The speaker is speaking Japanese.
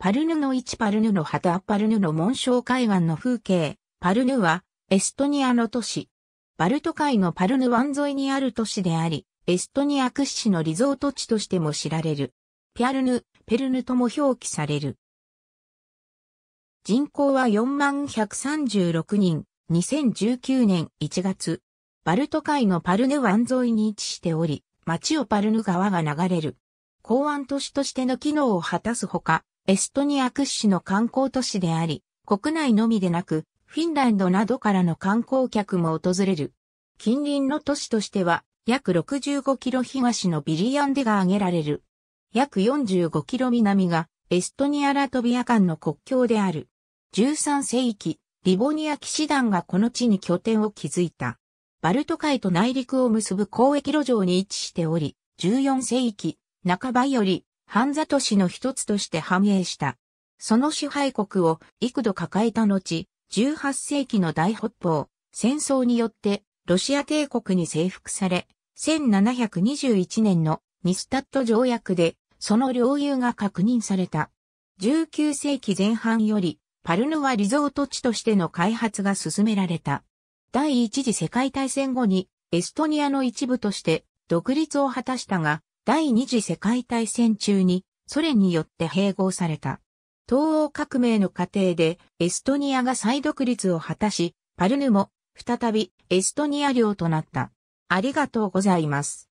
パルヌの1パルヌの旗パルヌの紋章海湾の風景。パルヌはエストニアの都市。バルト海のパルヌ湾沿いにある都市であり、エストニア屈指のリゾート地としても知られる。ピャルヌ、ペルヌとも表記される。人口は4136人、2019年1月。バルト海のパルヌ湾沿いに位置しており、町をパルヌ川が流れる。港湾都市としての機能を果たすほか、エストニア屈指の観光都市であり、国内のみでなく、フィンランドなどからの観光客も訪れる。近隣の都市としては、約65キロ東のビリヤンデが挙げられる。約45キロ南が、エストニア・ラトビア間の国境である。13世紀、リボニア騎士団がこの地に拠点を築いた。バルト海と内陸を結ぶ交易路上に位置しており、14世紀、半ばよりハンザ都市の一つとして繁栄した。その支配国を幾度抱えた後、18世紀の大北方、戦争によってロシア帝国に征服され、1721年のニスタット条約でその領有が確認された。19世紀前半よりパルヌはリゾート地としての開発が進められた。第一次世界大戦後にエストニアの一部として独立を果たしたが、第二次世界大戦中にソ連によって併合された。東欧革命の過程でエストニアが再独立を果たし、パルヌも再びエストニア領となった。ありがとうございます。